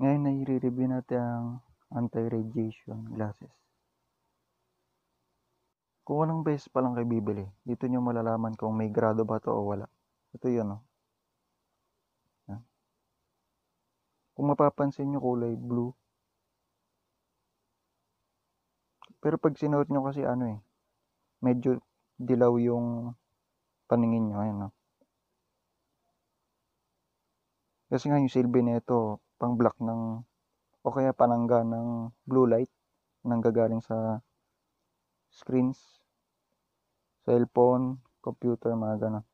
Ngayon ay i-review natin ang anti-radiation glasses. Kung anong base pa lang kay bibili, dito nyo malalaman kung may grado ba to o wala. Ito yun o. Oh. Kung mapapansin nyo kulay blue. Pero pag sinuot nyo kasi ano eh, medyo dilaw yung paningin nyo. Ayan o. Oh. Kasi nga yung silbi na ito, pang black ng o kaya panangga ng blue light nang gagaling sa screens, cellphone, computer, mga ganun.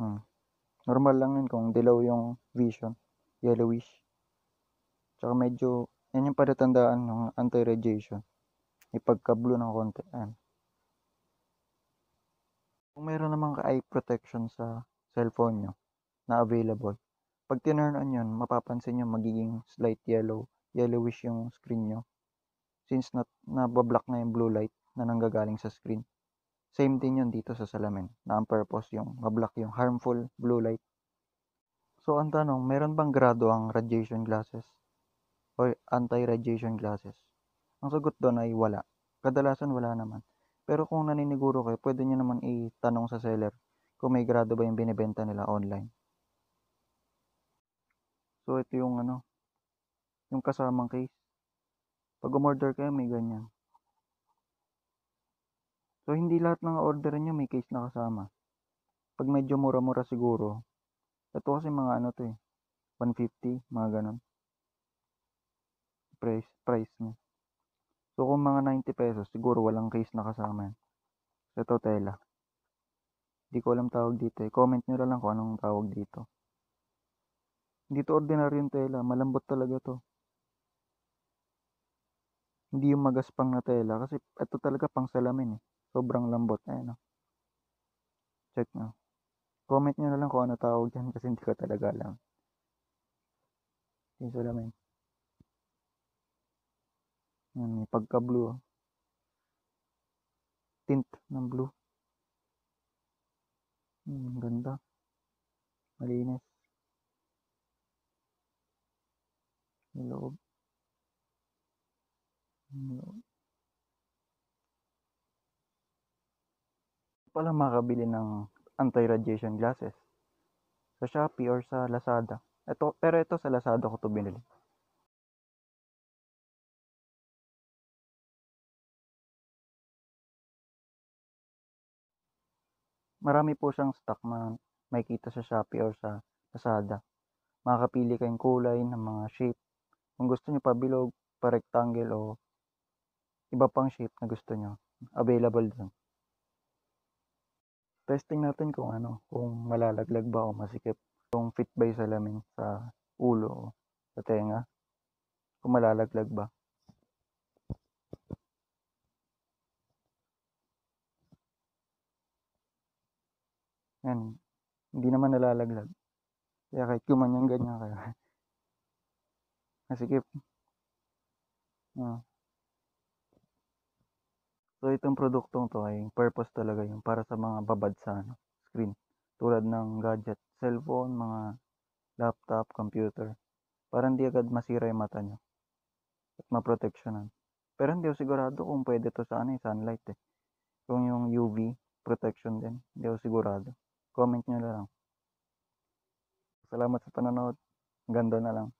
Hmm. Normal lang yun kung dilaw yung vision, yellowish. Tsaka medyo, yan yung palatandaan ng anti-radiation. blue ng konti. Ayan. Kung meron namang eye protection sa cellphone nyo na available, pag tinurn on yun, mapapansin nyo magiging slight yellow, yellowish yung screen nyo. Since na, nabablock na yung blue light na nanggagaling sa screen. Same din yun dito sa salamin, na ang purpose yung mablock yung harmful blue light. So ang tanong, meron bang grado ang radiation glasses? O anti-radiation glasses? Ang sagot doon ay wala. Kadalasan wala naman. Pero kung naniniguro kayo, pwede nyo naman itanong sa seller kung may grado ba yung binibenta nila online. So, ito yung ano, yung kasamang case. Pag umorder kayo, may ganyan. So, hindi lahat ng order nyo may case na kasama. Pag medyo mura-mura siguro, ito kasi mga ano to eh, 150, mga ganun. Price, price niya. So, kung mga 90 pesos, siguro walang case na kasama yan. Ito, tela. Hindi ko alam tawag dito eh. Comment nyo lang kung anong tawag dito. Hindi to ordinaryong tela. Malambot talaga to. Hindi yung magaspang na tela. Kasi ito talaga pang salamin eh. Sobrang lambot. Ayan o. Oh. Check na. Comment nyo na lang kung ano tawag yan kasi hindi ko talaga alam. Yung salamin. Yan, may pagka-blue. Oh. Tint ng blue. Hmm, ganda. Malinis. pala makabili ng anti-radiation glasses sa Shopee or sa Lazada. Ito, pero ito sa Lazada ko to binili. Marami po siyang stock na makikita sa Shopee or sa Lazada. Makakapili kayong kulay ng mga shape. Kung gusto nyo pabilog, pa rectangle o iba pang shape na gusto nyo, available dun testing natin kung ano, kung malalaglag ba o masikip, kung fit ba yung salamin sa ulo o sa tenga, kung malalaglag ba. Yan, hindi naman nalalaglag. Kaya kahit kumanyang ganyan kaya. Masikip. Ah. So itong produktong to ay purpose talaga yung para sa mga babad sa ano, screen. Tulad ng gadget, cellphone, mga laptop, computer. Para hindi agad masira yung mata nyo. At maproteksyonan. Pero hindi ako sigurado kung pwede to sa ano, eh, sunlight eh. Kung yung UV protection din. Hindi ako sigurado. Comment nyo na lang. Salamat sa panonood. Ganda na lang.